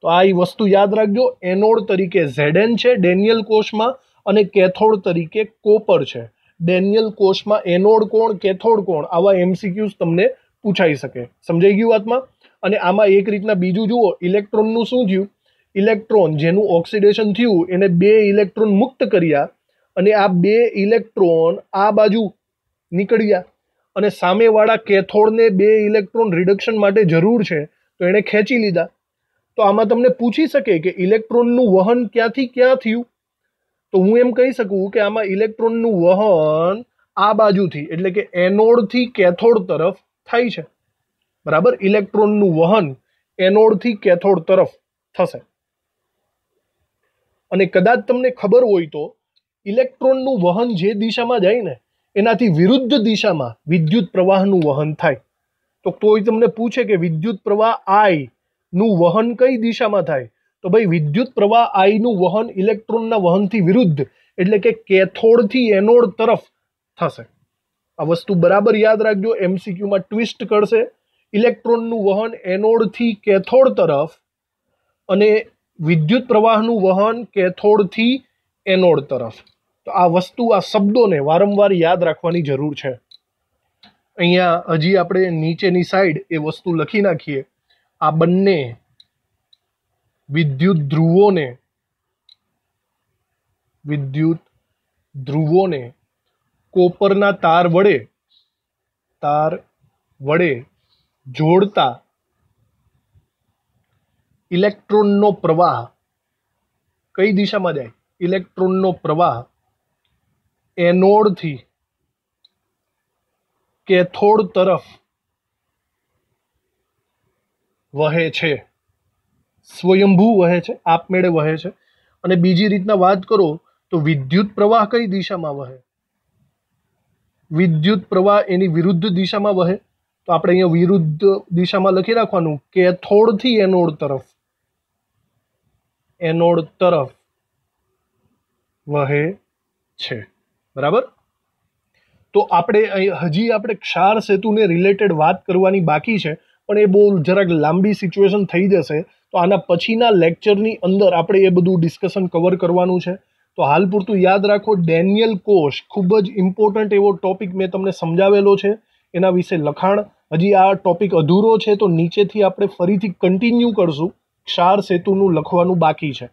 તો આ એ વસ્તુ યાદ રાખજો એનોડ તરીકે ઝેડેન છે ડેનિયલ કોષમાં અને કેથોડ તરીકે કોપર છે ડેનિયલ કોષમાં એનોડ કોણ કેથોડ કોણ આવા એમસીક્યુઝ તમને પૂછાઈ શકે સમજાઈ ગયું વાતમાં અને આમાં એક રીતના બીજું જુઓ ઇલેક્ટ્રોનનું શું થયું ઇલેક્ટ્રોન જેનું ઓક્સિડેશન થયું એને બે ઇલેક્ટ્રોન મુક્ત કર્યા અને આ બે ઇલેક્ટ્રોન આ બાજુ નીકળ્યા અને સામેવાળા કેથોડને બે ઇલેક્ટ્રોન રિડક્શન માટે જરૂર છે તો એણે ખેંચી લીધા તો આમાં તમને પૂછી શકે કે ઇલેક્ટ્રોનનું વહન ક્યાંથી ક્યાં થયું તો હું એમ કહી શકું કે આમાં ઇલેક્ટ્રોનનું વહન આ બાજુથી એટલે કે એનોડથી કેથોડ તરફ થાય છે બરાબર ઇલેક્ટ્રોનનું વહન એનોડથી કેથોડ તરફ થશે અને કદાચ તમને ખબર હોય તો ઇલેક્ટ્રોનનું વહન જે દિશામાં જાય ને એનાથી વિરુદ્ધ દિશામાં વિદ્યુત પ્રવાહનું વહન થાય તો કોઈ તમને પૂછે કે વિદ્યુત પ્રવાહ આઈ નું વહન કઈ દિશામાં થાય તો ભાઈ વિદ્યુત પ્રવાહ આઈનું વહન ઇલેક્ટ્રોનના વહનથી વિરુદ્ધ એટલે કે કેથોડથી એનોડ તરફ થશે આ વસ્તુ બરાબર યાદ રાખજો એમસીક્યુમાં ટ્વિસ્ટ કરશે ઇલેક્ટ્રોનનું વહન એનોડથી કેથોડ તરફ અને વિદ્યુત પ્રવાહનું વહન કેથોડથી એનોડ તરફ તો આ વસ્તુ આ શબ્દોને વારંવાર યાદ રાખવાની જરૂર છે અહીંયા હજી આપણે નીચેની સાઈડ એ વસ્તુ લખી નાખીએ આ બંને વિદ્યુત ધ્રુવોને વિદ્યુત ધ્રુવોને કોપરના તાર વડે તાર વડે જોડતા ઇલેક્ટ્રોનનો પ્રવાહ કઈ દિશામાં જાય ઇલેક્ટ્રોનનો પ્રવાહ એનોડથી કેથોડ તરફ વહે છે સ્વયંભૂ વહે છે આપમેળે વહે છે અને બીજી રીતના વાત કરો તો વિદ્યુત પ્રવાહ કઈ દિશામાં વહે વિદ્યુત પ્રવાહ એની વિરુદ્ધ દિશામાં વહે તો આપણે અહીંયા વિરુદ્ધ દિશામાં લખી રાખવાનું કે થોડથી એનોડ તરફ એનોડ તરફ વહે છે બરાબર તો આપણે હજી આપણે ક્ષાર સેતુને રિલેટેડ વાત કરવાની બાકી છે પણ એ બહુ જરાક લાંબી સિચ્યુએશન થઈ જશે તો આના પછીના લેક્ચરની અંદર આપણે એ બધું ડિસ્કશન કવર કરવાનું છે તો હાલ પૂરતું યાદ રાખો ડેનિયલ કોશ ખૂબ જ ઇમ્પોર્ટન્ટ એવો ટોપિક મેં તમને સમજાવેલો છે એના વિશે લખાણ હજી આ ટોપિક અધૂરો છે તો નીચેથી આપણે ફરીથી કન્ટિન્યુ કરશું ક્ષાર સેતુનું લખવાનું બાકી છે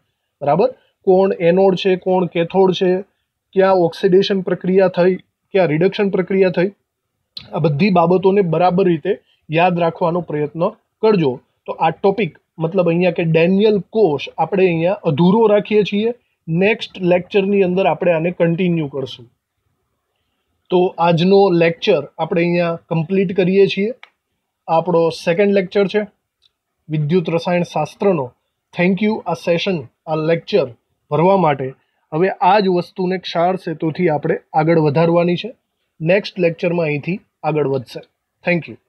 બરાબર કોણ એનોડ છે કોણ કેથોડ છે ક્યાં ઓક્સિડેશન પ્રક્રિયા થઈ ક્યાં રિડક્શન પ્રક્રિયા થઈ આ બધી બાબતોને બરાબર રીતે યાદ રાખવાનો પ્રયત્ન કરજો તો આ ટોપિક મતલબ અહીંયા કે ડેનિયલ કોષ આપણે અહીંયા અધૂરો રાખીએ છીએ નેક્સ્ટ લેક્ચરની અંદર આપણે આને કન્ટિન્યુ કરશું તો આજનો લેક્ચર આપણે અહીંયા કમ્પ્લીટ કરીએ છીએ આપણો સેકન્ડ લેક્ચર છે વિદ્યુત રસાયણ શાસ્ત્રનો થેન્ક યુ આ સેશન આ લેક્ચર ભરવા માટે હવે આ જ વસ્તુને ક્ષાર સેતુથી આપણે આગળ વધારવાની છે નેક્સ્ટ લેક્ચરમાં અહીંથી આગળ વધશે થેન્ક યુ